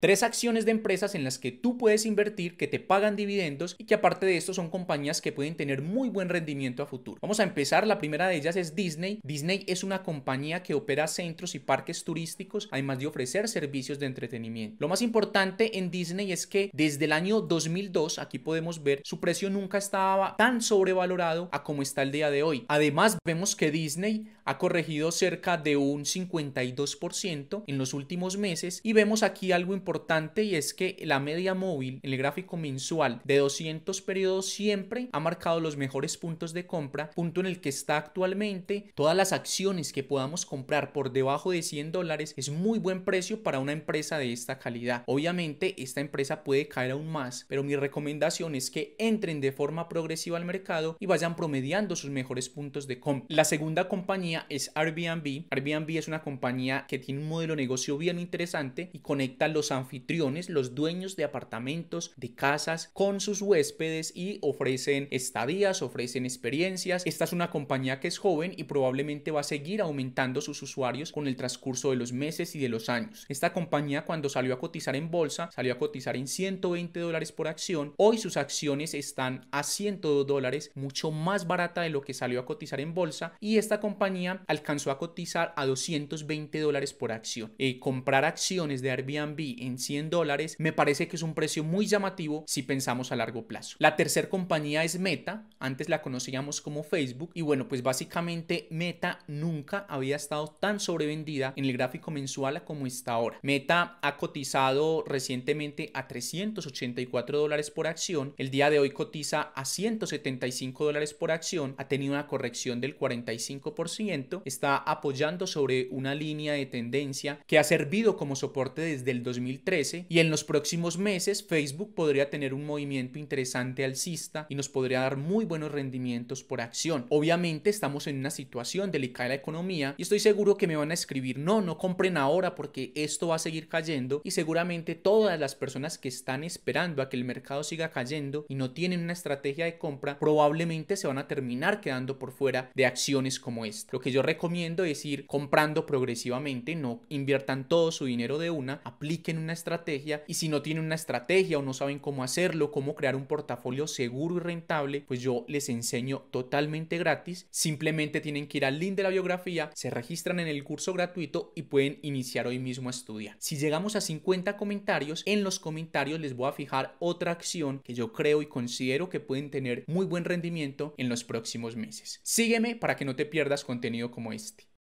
Tres acciones de empresas en las que tú puedes invertir, que te pagan dividendos y que aparte de esto son compañías que pueden tener muy buen rendimiento a futuro. Vamos a empezar, la primera de ellas es Disney. Disney es una compañía que opera centros y parques turísticos, además de ofrecer servicios de entretenimiento. Lo más importante en Disney es que desde el año 2002, aquí podemos ver, su precio nunca estaba tan sobrevalorado a como está el día de hoy. Además, vemos que Disney ha corregido cerca de un 52% en los últimos meses y vemos aquí algo importante y es que la media móvil en el gráfico mensual de 200 periodos siempre ha marcado los mejores puntos de compra, punto en el que está actualmente. Todas las acciones que podamos comprar por debajo de 100 dólares es muy buen precio para una empresa de esta calidad. Obviamente esta empresa puede caer aún más, pero mi recomendación es que entren de forma progresiva al mercado y vayan promediando sus mejores puntos de compra. La segunda compañía es Airbnb. Airbnb es una compañía que tiene un modelo de negocio bien interesante y conecta los anfitriones, los dueños de apartamentos, de casas, con sus huéspedes y ofrecen estadías, ofrecen experiencias. Esta es una compañía que es joven y probablemente va a seguir aumentando sus usuarios con el transcurso de los meses y de los años. Esta compañía cuando salió a cotizar en bolsa, salió a cotizar en 120 dólares por acción. Hoy sus acciones están a 102 dólares, mucho más barata de lo que salió a cotizar en bolsa y esta compañía alcanzó a cotizar a 220 dólares por acción. Eh, comprar acciones de Airbnb en en 100 dólares, me parece que es un precio muy llamativo si pensamos a largo plazo. La tercera compañía es Meta, antes la conocíamos como Facebook y bueno, pues básicamente Meta nunca había estado tan sobrevendida en el gráfico mensual como está ahora. Meta ha cotizado recientemente a 384 dólares por acción, el día de hoy cotiza a 175 dólares por acción, ha tenido una corrección del 45%, está apoyando sobre una línea de tendencia que ha servido como soporte desde el 2000 y en los próximos meses Facebook podría tener un movimiento interesante alcista y nos podría dar muy buenos rendimientos por acción. Obviamente estamos en una situación delicada de la economía y estoy seguro que me van a escribir no, no compren ahora porque esto va a seguir cayendo y seguramente todas las personas que están esperando a que el mercado siga cayendo y no tienen una estrategia de compra probablemente se van a terminar quedando por fuera de acciones como esta. Lo que yo recomiendo es ir comprando progresivamente, no inviertan todo su dinero de una, apliquen una una estrategia y si no tienen una estrategia o no saben cómo hacerlo, cómo crear un portafolio seguro y rentable, pues yo les enseño totalmente gratis. Simplemente tienen que ir al link de la biografía, se registran en el curso gratuito y pueden iniciar hoy mismo a estudiar. Si llegamos a 50 comentarios, en los comentarios les voy a fijar otra acción que yo creo y considero que pueden tener muy buen rendimiento en los próximos meses. Sígueme para que no te pierdas contenido como este.